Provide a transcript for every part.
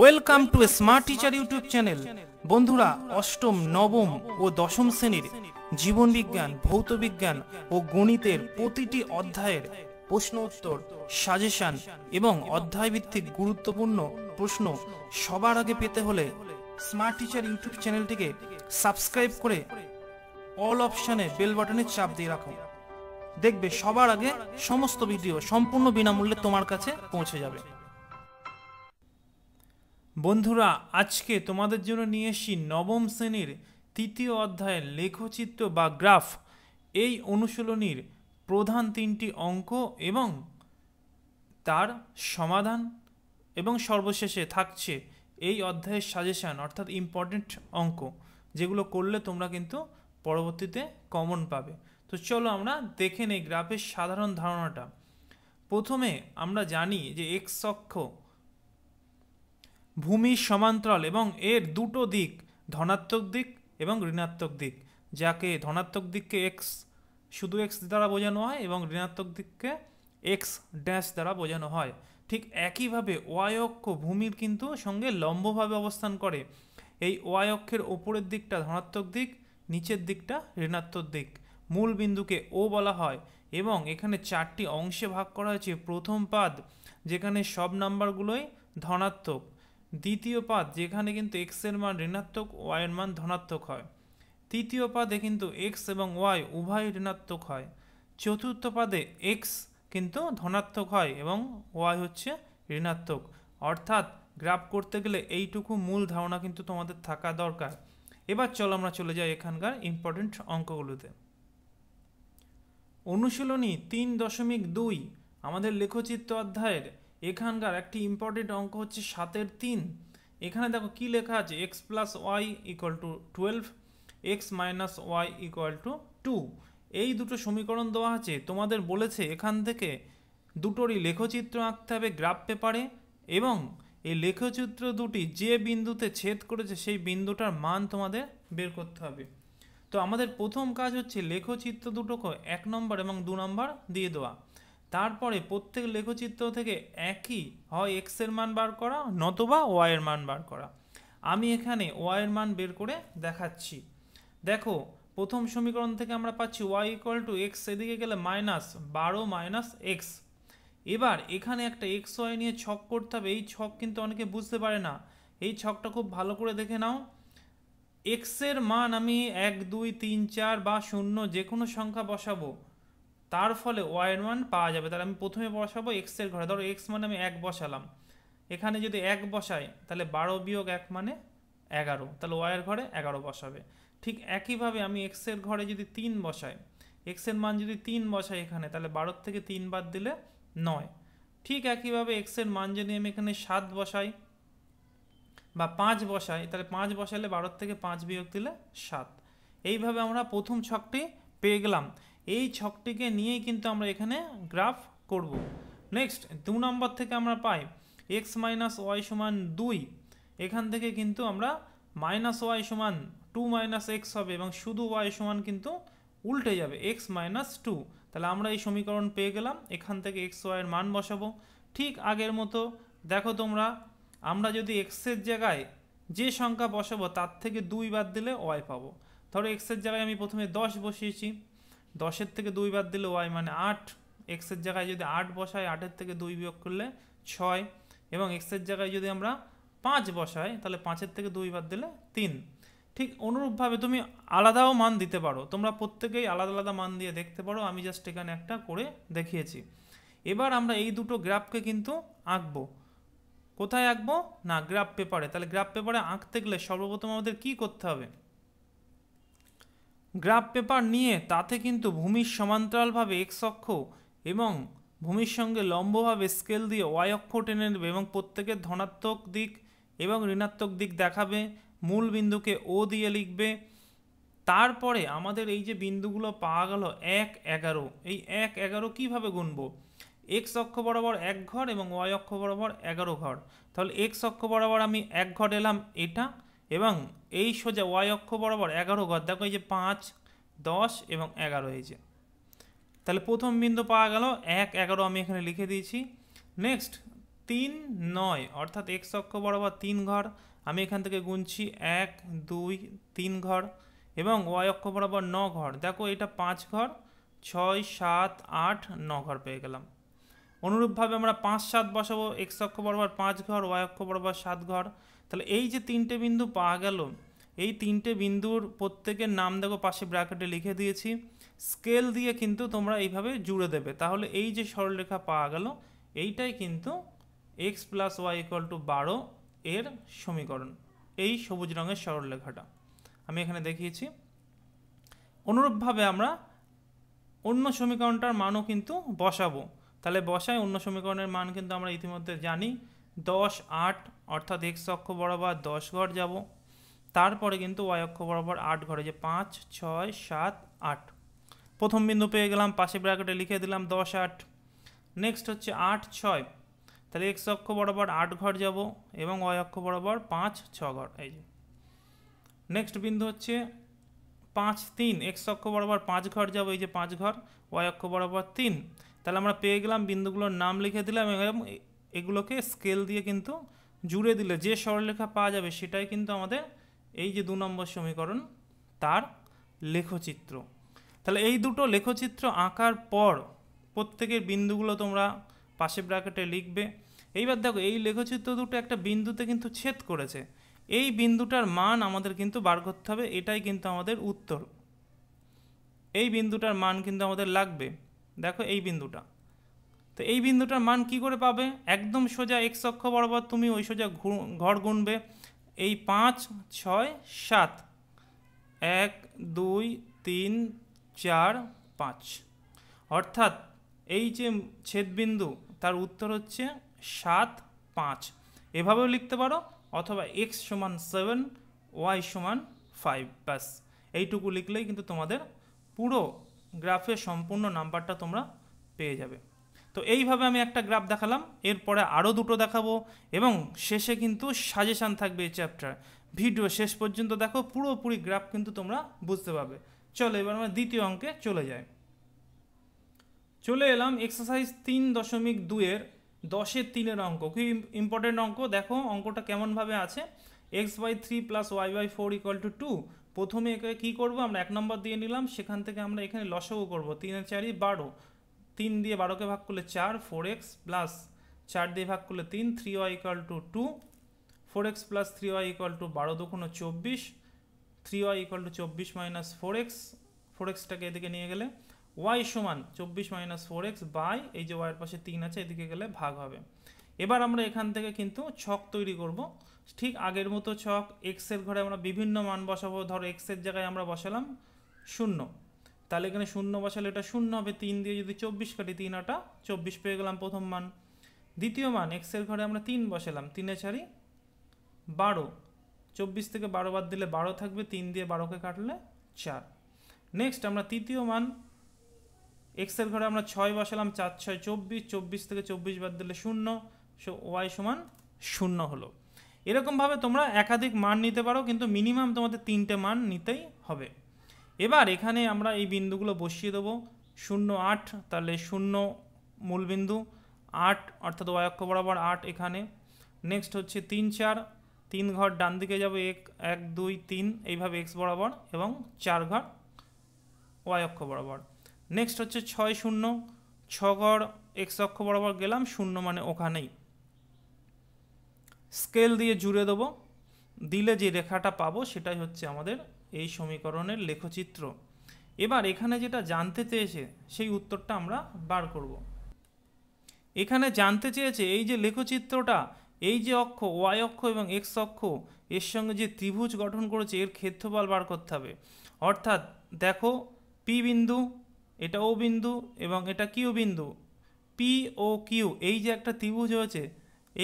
Welcome to smart teacher YouTube channel বন্ধুরা অষ্টম নবম ও দশম শ্রেণীর জীবনবিজ্ঞান ভৌতবিজ্ঞান ও গণিতের প্রতিটি অধ্যায়ের প্রশ্ন উত্তর সাজেশন এবং অধ্যায় ভিত্তিক গুরুত্বপূর্ণ প্রশ্ন সবার আগে পেতে হলে স্মার্ট টিচার ইউটিউব চ্যানেলটিকে সাবস্ক্রাইব করে অল অপশানে বেল বাটনে চাপ দিয়ে রাখো দেখবে সবার আগে সমস্ত ভিডিও সম্পূর্ণ বিনামূল্যে তোমার কাছে পৌঁছে যাবে বন্ধুরা আজকে তোমাদের জন্য নিয়ে এসছি নবম শ্রেণীর তৃতীয় অধ্যায়ের লেখচিত্র বা গ্রাফ এই অনুশীলনীর প্রধান তিনটি অঙ্ক এবং তার সমাধান এবং সর্বশেষে থাকছে এই অধ্যায়ের সাজেশান অর্থাৎ ইম্পর্টেন্ট অঙ্ক যেগুলো করলে তোমরা কিন্তু পরবর্তীতে কমন পাবে তো চলো আমরা দেখে নেই গ্রাফের সাধারণ ধারণাটা প্রথমে আমরা জানি যে এক্স অক্ষ ভূমির সমান্তরাল এবং এর দুটো দিক ধনাত্মক দিক এবং ঋণাত্মক দিক যাকে ধনাত্মক দিককে এক্স শুধু এক্স দ্বারা বোঝানো হয় এবং ঋণাত্মক দিককে এক্স ড্যাশ দ্বারা বোঝানো হয় ঠিক একইভাবে ওয়াই অক্ষ ভূমির কিন্তু সঙ্গে লম্বভাবে অবস্থান করে এই ওয়াই অক্ষের ওপরের দিকটা ধনাত্মক দিক নিচের দিকটা ঋণাত্মক দিক মূল বিন্দুকে ও বলা হয় এবং এখানে চারটি অংশে ভাগ করা হয়েছে প্রথম পাদ যেখানে সব নাম্বারগুলোই ধনাত্মক দ্বিতীয় পাদ যেখানে কিন্তু এক্স এর মান ঋণাত্মক ওয়াই এর মান ধনাত্মক হয় তৃতীয় পাদে কিন্তু এক্স এবং ওয়াই উভয় ঋণাত্মক হয় চতুর্থ পাদে এক্স কিন্তু ধনাত্মক হয় এবং ওয়াই হচ্ছে ঋণাত্মক অর্থাৎ গ্রাফ করতে গেলে এইটুকু মূল ধারণা কিন্তু তোমাদের থাকা দরকার এবার চলো আমরা চলে যাই এখানকার ইম্পর্টেন্ট অঙ্কগুলোতে অনুশীলনী তিন দশমিক দুই আমাদের লেখচিত্র অধ্যায়ের এখানকার একটি ইম্পর্টেন্ট অঙ্ক হচ্ছে সাতের তিন এখানে দেখো কি লেখা আছে x plus y equal to twelve x minus y equal to two এই দুটো সমীকরণ দেওয়া আছে তোমাদের বলেছে এখান থেকে দুটোরই লেখচিত্র আঁকতে হবে গ্রাফ পেপারে এবং এই লেখচিত্র দুটি যে বিন্দুতে ছেদ করেছে সেই বিন্দুটার মান তোমাদের বের করতে হবে তো আমাদের প্রথম কাজ হচ্ছে লেখচিত্র দুটোকে এক নম্বর এবং দু নম্বর দিয়ে দেওয়া তারপরে প্রত্যেক লেখচিত্র থেকে একই হয় এক্সের মান বার করা নতবা ওয়াইয়ের মান বার করা আমি এখানে ওয়াইয়ের মান বের করে দেখাচ্ছি দেখো প্রথম সমীকরণ থেকে আমরা পাচ্ছি ওয়াই ইকুয়াল টু এক্স এদিকে গেলে মাইনাস বারো মাইনাস এক্স এবার এখানে একটা এক্স ওয়াই নিয়ে ছক করতে হবে এই ছক কিন্তু অনেকে বুঝতে পারে না এই ছকটা খুব ভালো করে দেখে নাও এক্সের মান আমি এক দুই তিন চার বা শূন্য যে কোনো সংখ্যা বসাবো তার ফলে ওয়াইয়ের মান পাওয়া যাবে তাহলে আমি প্রথমে বসাবো এক্সের ঘরে ধরো এক্স মানে আমি এক বসালাম এখানে যদি এক বসাই তাহলে বারো বিয়োগ এক মানে এগারো তাহলে ওয়াইয়ের ঘরে এগারো বসাবে ঠিক একইভাবে আমি এক্সের ঘরে যদি তিন বসাই এক্সের মান যদি তিন বসাই এখানে তাহলে বারোর থেকে তিন বাদ দিলে নয় ঠিক একইভাবে এক্সের মান যদি আমি এখানে সাত বসাই বা পাঁচ বসাই তাহলে পাঁচ বসালে বারোর থেকে পাঁচ বিয়োগ দিলে সাত এইভাবে আমরা প্রথম ছকটি পেয়ে গেলাম এই ছকটিকে নিয়েই কিন্তু আমরা এখানে গ্রাফ করব নেক্সট দু নম্বর থেকে আমরা পাই এক্স মাইনাস ওয়াই সমান দুই এখান থেকে কিন্তু আমরা মাইনাস ওয়াই সমান টু মাইনাস এক্স হবে এবং শুধু ওয়াই সমান কিন্তু উল্টে যাবে এক্স মাইনাস টু তাহলে আমরা এই সমীকরণ পেয়ে গেলাম এখান থেকে এক্স ওয়াইয়ের মান বসাবো ঠিক আগের মতো দেখো তোমরা আমরা যদি এক্সের জায়গায় যে সংখ্যা বসাবো তার থেকে দুই বাদ দিলে ওয়াই পাবো ধরো এক্সের জায়গায় আমি প্রথমে দশ বসিয়েছি দশের থেকে দুই বাদ দিলে ওয়াই মানে আট এক্সের জায়গায় যদি আট বসাই আটের থেকে দুই বিয়োগ করলে ছয় এবং এক্সের জায়গায় যদি আমরা পাঁচ বসাই তাহলে পাঁচের থেকে দুই বাদ দিলে তিন ঠিক অনুরূপভাবে তুমি আলাদাও মান দিতে পারো তোমরা প্রত্যেকেই আলাদা আলাদা মান দিয়ে দেখতে পারো আমি জাস্ট এখানে একটা করে দেখিয়েছি এবার আমরা এই দুটো গ্রাফকে কিন্তু আঁকবো কোথায় আঁকবো না গ্রাফ পেপারে তাহলে গ্রাফ পেপারে আঁকতে গেলে সর্বপ্রথম আমাদের কি করতে হবে গ্রাফ পেপার নিয়ে তাতে কিন্তু ভূমির সমান্তরালভাবে এক্স অক্ষ এবং ভূমির সঙ্গে লম্বভাবে স্কেল দিয়ে ওয়াই অক্ষ টেনে নেবে এবং প্রত্যেকের ধনাত্মক দিক এবং ঋণাত্মক দিক দেখাবে মূল বিন্দুকে ও দিয়ে লিখবে তারপরে আমাদের এই যে বিন্দুগুলো পাওয়া গেল এক এগারো এই এক এগারো কীভাবে গুনব এক্স অক্ষ বরাবর এক ঘর এবং ওয়াই অক্ষ বরাবর এগারো ঘর তাহলে এক্স অক্ষ বরাবর আমি এক ঘর এলাম এটা এবং এই সোজা ওয়াই অক্ষ বরাবর এগারো ঘর দেখো এই যে পাঁচ দশ এবং এগারো এই যে তাহলে প্রথম বিন্দু পাওয়া গেল এক এগারো আমি এখানে লিখে দিয়েছি নেক্সট তিন নয় অর্থাৎ এক্স অক্ষ বরাবর তিন ঘর আমি এখান থেকে গুনছি এক দুই তিন ঘর এবং ওয়াই অক্ষ বরাবর ন ঘর দেখো এটা পাঁচ ঘর ছয় সাত আট ন ঘর পেয়ে গেলাম অনুরূপভাবে আমরা পাঁচ সাত বসাবো এক্স অক্ষ বরাবর পাঁচ ঘর ওয়াই অক্ষ বরাবর সাত ঘর তাহলে এই যে তিনটে বিন্দু পাওয়া গেল এই তিনটে বিন্দুর প্রত্যেকের নাম দেখো পাশে ব্র্যাকেটে লিখে দিয়েছি স্কেল দিয়ে কিন্তু তোমরা এইভাবে জুড়ে দেবে তাহলে এই যে সরলরেখা পাওয়া গেল এইটাই কিন্তু x plus y equal to বারো এর সমীকরণ এই সবুজ রঙের সরলরেখাটা আমি এখানে দেখিয়েছি অনুরূপভাবে আমরা অন্য সমীকরণটার মানও কিন্তু বসাবো তাহলে বসায় অন্য সমীকরণের মান কিন্তু আমরা ইতিমধ্যে জানি দশ আট অর্থাৎ এক্স অক্ষ বরাবর দশ ঘর যাব তারপরে কিন্তু ওয়াই অক্ষ বরাবর আট ঘরে যে পাঁচ ছয় সাত আট প্রথম বিন্দু পেয়ে গেলাম পাশে ব্র্যাকেটে লিখে দিলাম দশ আট নেক্সট হচ্ছে আট ছয় তাহলে এক্স অক্ষ বরাবর আট ঘর যাব এবং ওয়াই অক্ষ বরাবর পাঁচ ছ ঘর এই যে নেক্সট বিন্দু হচ্ছে পাঁচ তিন এক্স অক্ষ বরাবর পাঁচ ঘর যাব এই যে পাঁচ ঘর ওয়াই অক্ষ বরাবর তিন তাহলে আমরা পেয়ে গেলাম বিন্দুগুলোর নাম লিখে দিলাম এবং এগুলোকে স্কেল দিয়ে কিন্তু জুড়ে দিলে যে সরলরেখা পাওয়া যাবে সেটাই কিন্তু আমাদের এই যে দু নম্বর সমীকরণ তার লেখচিত্র তাহলে এই দুটো লেখচিত্র আঁকার পর প্রত্যেকের বিন্দুগুলো তোমরা পাশে ব্র্যাকেটে লিখবে এইবার দেখো এই লেখচিত্র দুটো একটা বিন্দুতে কিন্তু ছেদ করেছে এই বিন্দুটার মান আমাদের কিন্তু বার করতে হবে এটাই কিন্তু আমাদের উত্তর এই বিন্দুটার মান কিন্তু আমাদের লাগবে দেখো এই বিন্দুটা তো এই বিন্দুটার মান কি করে পাবে একদম সোজা এক অক্ষ বরাবর তুমি ওই সোজা ঘর গুনবে এই পাঁচ ছয় সাত এক দুই তিন চার পাঁচ অর্থাৎ এই যে ছেদবিন্দু তার উত্তর হচ্ছে সাত পাঁচ এভাবেও লিখতে পারো অথবা এক্স সমান সেভেন ওয়াই সমান ফাইভ ব্যাস এইটুকু লিখলেই কিন্তু তোমাদের পুরো গ্রাফের সম্পূর্ণ নাম্বারটা তোমরা পেয়ে যাবে তো এইভাবে আমি একটা গ্রাফ দেখালাম এরপরে আরও দুটো দেখাবো এবং শেষে কিন্তু সাজেশান থাকবে এই চ্যাপ্টার ভিডিও শেষ পর্যন্ত দেখো পুরোপুরি গ্রাফ কিন্তু তোমরা বুঝতে পারবে চলো এবার আমরা দ্বিতীয় অঙ্কে চলে যাই চলে এলাম এক্সারসাইজ তিন দশমিক দুয়ের দশের তিনের অঙ্ক খুব ইম্পর্টেন্ট অঙ্ক দেখো অঙ্কটা কেমনভাবে আছে x by three plus y by four equal to two প্রথমে একে কী করবো আমরা এক নম্বর দিয়ে নিলাম সেখান থেকে আমরা এখানে লসাগু করবো তিনে চারই বারো তিন দিয়ে বারোকে ভাগ করলে চার ফোর এক্স প্লাস চার দিয়ে ভাগ করলে তিন three y equal to two four x plus three y equal to বারো দুগুণ চব্বিশ থ্রি ওয়াই ইকাল টু চব্বিশ মাইনাস ফোর এক্স ফোর এক্সটাকে এদিকে নিয়ে গেলে ওয়াই সমান চব্বিশ মাইনাস ফোর এক্স বাই এই যে ওয়াইয়ের পাশে তিন আছে এদিকে গেলে ভাগ হবে এবার আমরা এখান থেকে কিন্তু ছক তৈরি করব ঠিক আগের মতো ছক এক্সের ঘরে আমরা বিভিন্ন মান বসাবো ধরো এক্সের জায়গায় আমরা বসালাম শূন্য তাহলে এখানে শূন্য বসালে এটা শূন্য হবে তিন দিয়ে যদি চব্বিশ কাটি তিন আটা চব্বিশ পেয়ে গেলাম প্রথম মান দ্বিতীয় মান এক্সের ঘরে আমরা তিন বসালাম তিনে চারি বারো চব্বিশ থেকে বারো বাদ দিলে বারো থাকবে তিন দিয়ে বারোকে কাটলে চার নেক্সট আমরা তৃতীয় মান এক্সের ঘরে আমরা ছয় বসালাম চার ছয় চব্বিশ চব্বিশ থেকে চব্বিশ বাদ দিলে শূন্য সো ওয়াই সমান শূন্য হলো এরকমভাবে তোমরা একাধিক মান নিতে পারো কিন্তু মিনিমাম তোমাদের তিনটে মান নিতেই হবে এবার এখানে আমরা এই বিন্দুগুলো বসিয়ে দেবো শূন্য আট তাহলে শূন্য মূল বিন্দু আট অর্থাৎ অক্ষ বরাবর আট এখানে নেক্সট হচ্ছে তিন চার তিন ঘর ডান দিকে যাবে এক এক দুই তিন এইভাবে এক্স বরাবর এবং চার ঘর ওয়াই অক্ষ বরাবর নেক্সট হচ্ছে ছয় শূন্য ছ ঘর এক্স অক্ষ বরাবর গেলাম শূন্য মানে ওখানেই স্কেল দিয়ে জুড়ে দেবো দিলে যে রেখাটা পাবো সেটাই হচ্ছে আমাদের এই সমীকরণের লেখচিত্র এবার এখানে যেটা জানতে চেয়েছে সেই উত্তরটা আমরা বার করব। এখানে জানতে চেয়েছে এই যে লেখচিত্রটা এই যে অক্ষ ওয়াই অক্ষ এবং এক্স অক্ষ এর সঙ্গে যে ত্রিভুজ গঠন করেছে এর ক্ষেত্রফল বার করতে হবে অর্থাৎ দেখো পি বিন্দু এটা ও বিন্দু এবং এটা কিউ বিন্দু পি ও কিউ এই যে একটা ত্রিভুজ হয়েছে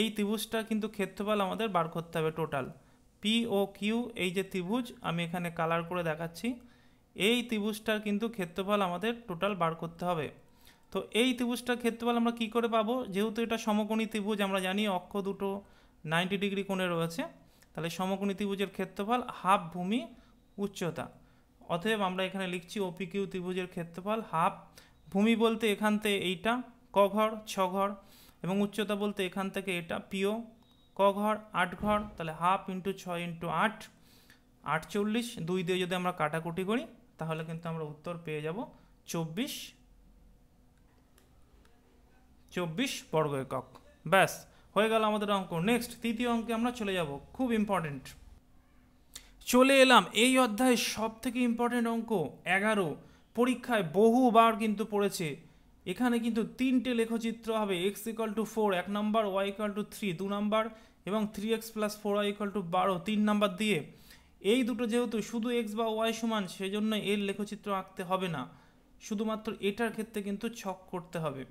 এই ত্রিভুজটা কিন্তু ক্ষেত্রফল আমাদের বার করতে হবে টোটাল পি ও কিউ এই যে ত্রিভুজ আমি এখানে কালার করে দেখাচ্ছি এই ত্রিভুজটার কিন্তু ক্ষেত্রফল আমাদের টোটাল বার করতে হবে তো এই ত্রিভুজটার ক্ষেত্রফল আমরা কি করে পাবো যেহেতু এটা সমকোণী ত্রিভুজ আমরা জানি অক্ষ দুটো নাইনটি ডিগ্রি কোণে রয়েছে তাহলে সমকোণী ত্রিভুজের ক্ষেত্রফল হাফ ভূমি উচ্চতা অতএব আমরা এখানে লিখছি কিউ ত্রিভুজের ক্ষেত্রফল হাফ ভূমি বলতে এখানতে এইটা ক ঘর ছ ঘর এবং উচ্চতা বলতে এখান থেকে এটা পিও ক ঘর আট ঘর তাহলে হাফ ইন্টু ছয় ইন্টু আট আটচল্লিশ দুই দিয়ে যদি আমরা কাটাকুটি করি তাহলে কিন্তু আমরা উত্তর পেয়ে যাব চব্বিশ চব্বিশ বর্গ একক ব্যাস হয়ে গেল আমাদের অঙ্ক নেক্সট তৃতীয় অঙ্কে আমরা চলে যাব খুব ইম্পর্টেন্ট চলে এলাম এই অধ্যায়ের সব থেকে ইম্পর্টেন্ট অঙ্ক এগারো পরীক্ষায় বহুবার কিন্তু পড়েছে এখানে কিন্তু তিনটে লেখচিত্র হবে এক্স ইকাল টু ফোর এক নম্বর ওয়াই ইকাল টু থ্রি দু নম্বর এবং three x plus four y equal to বারো তিন নাম্বার দিয়ে এই দুটো যেহেতু শুধু এক্স বা ওয়াই সমান জন্য এর লেখচিত্র আঁকতে হবে না শুধুমাত্র এটার ক্ষেত্রে কিন্তু ছক করতে হবে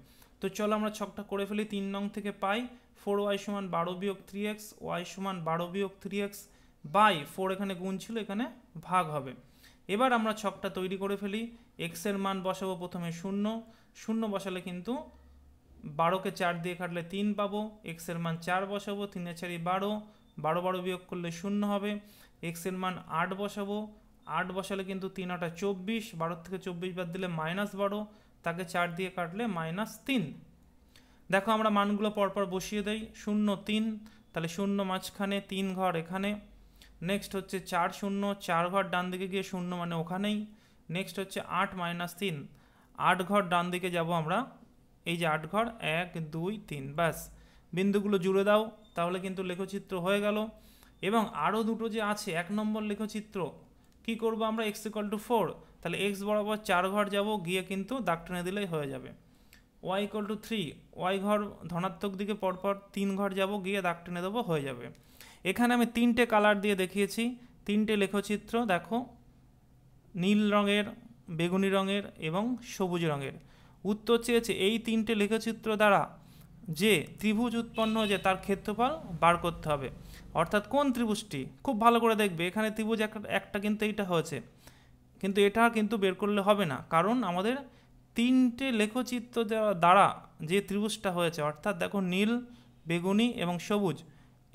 তো চলো আমরা ছকটা করে ফেলি তিন নং থেকে পাই ফোর ওয়াই সমান বারো বিয়োগ থ্রি এক্স ওয়াই সমান বারো বিয়োগ থ্রি এক্স বাই ফোর এখানে গুণ ছিল এখানে ভাগ হবে এবার আমরা ছকটা তৈরি করে ফেলি এক্সের মান বসাবো প্রথমে শূন্য শূন্য বসালে কিন্তু বারোকে চার দিয়ে কাটলে তিন পাবো এক্সের মান চার বসাবো তিনের চারি বারো বারো বারো বিয়োগ করলে শূন্য হবে এক্সের মান আট বসাবো আট বসালে কিন্তু তিন আটা চব্বিশ বারোর থেকে চব্বিশ বাদ দিলে মাইনাস বারো তাকে চার দিয়ে কাটলে মাইনাস তিন দেখো আমরা মানগুলো পরপর বসিয়ে দেই শূন্য তিন তাহলে শূন্য মাঝখানে তিন ঘর এখানে নেক্সট হচ্ছে চার শূন্য চার ঘর ডান দিকে গিয়ে শূন্য মানে ওখানেই নেক্সট হচ্ছে আট মাইনাস তিন আট ঘর ডান দিকে যাব আমরা এই যে আট ঘর এক দুই তিন ব্যাস বিন্দুগুলো জুড়ে দাও তাহলে কিন্তু লেখচিত্র হয়ে গেল এবং আরও দুটো যে আছে এক নম্বর লেখচিত্র কি করব আমরা এক্স ইকল টু ফোর তাহলে এক্স বরাবর চার ঘর যাব গিয়ে কিন্তু দাগ টেনে দিলেই হয়ে যাবে y equal to three y ঘর ধনাত্মক দিকে পরপর তিন ঘর যাব গিয়ে দাগ টেনে দেবো হয়ে যাবে এখানে আমি তিনটে কালার দিয়ে দেখিয়েছি তিনটে লেখচিত্র দেখো নীল রঙের বেগুনি রঙের এবং সবুজ রঙের উত্তর চেয়েছে এই তিনটে লেখচিত্র দ্বারা যে ত্রিভুজ উৎপন্ন হয়েছে তার ক্ষেত্রফল বার করতে হবে অর্থাৎ কোন ত্রিভুজটি খুব ভালো করে দেখবে এখানে ত্রিভুজ একটা একটা কিন্তু এইটা হয়েছে কিন্তু এটা কিন্তু বের করলে হবে না কারণ আমাদের তিনটে লেখচিত্র দ্বারা যে ত্রিভুজটা হয়েছে অর্থাৎ দেখো নীল বেগুনি এবং সবুজ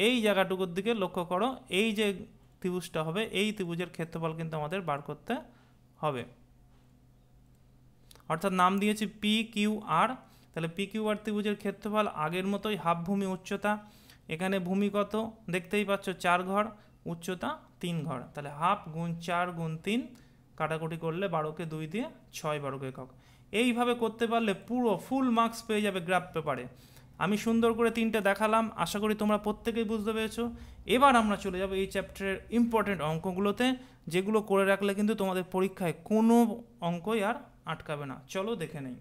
এই জায়গাটুকুর দিকে লক্ষ্য করো এই যে ত্রিভুজটা হবে এই ত্রিভুজের ক্ষেত্রফল কিন্তু আমাদের বার করতে হবে অর্থাৎ নাম দিয়েছি পি কিউ আর তাহলে পি কিউ আর ত্রিভুজের ক্ষেত্রফল আগের মতোই হাফ ভূমি উচ্চতা এখানে ভূমি কত দেখতেই পাচ্ছ চার ঘর উচ্চতা তিন ঘর তাহলে হাফ গুণ চার গুণ তিন কাটাকুটি করলে বারোকে দুই দিয়ে ছয় বারোকে একক এইভাবে করতে পারলে পুরো ফুল মার্কস পেয়ে যাবে গ্রাফ পেপারে আমি সুন্দর করে তিনটে দেখালাম আশা করি তোমরা প্রত্যেকেই বুঝতে পেরেছো এবার আমরা চলে যাব এই চ্যাপ্টারের ইম্পর্টেন্ট অঙ্কগুলোতে যেগুলো করে রাখলে কিন্তু তোমাদের পরীক্ষায় কোনো অঙ্কই আর আটকাবে না চলো দেখে নেই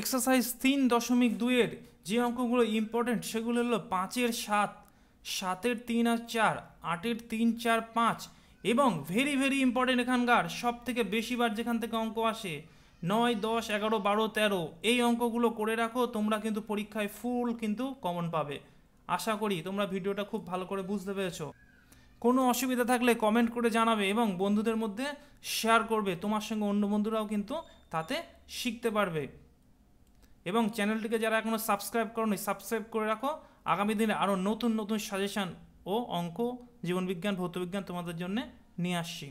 এক্সারসাইজ তিন দশমিক দুইয়ের যে অঙ্কগুলো ইম্পর্টেন্ট সেগুলো হলো পাঁচের সাত সাতের তিন আর চার আটের তিন চার পাঁচ এবং ভেরি ভেরি ইম্পর্টেন্ট এখানকার সব থেকে বেশিবার যেখান থেকে অঙ্ক আসে নয় দশ এগারো বারো তেরো এই অঙ্কগুলো করে রাখো তোমরা কিন্তু পরীক্ষায় ফুল কিন্তু কমন পাবে আশা করি তোমরা ভিডিওটা খুব ভালো করে বুঝতে পেরেছো কোনো অসুবিধা থাকলে কমেন্ট করে জানাবে এবং বন্ধুদের মধ্যে শেয়ার করবে তোমার সঙ্গে অন্য বন্ধুরাও কিন্তু তাতে শিখতে পারবে এবং চ্যানেলটিকে যারা এখনও সাবস্ক্রাইব করনি সাবস্ক্রাইব করে রাখো আগামী দিনে আরও নতুন নতুন সাজেশান ও অঙ্ক জীবনবিজ্ঞান ভৌতবিজ্ঞান তোমাদের জন্য নিয়ে আসছি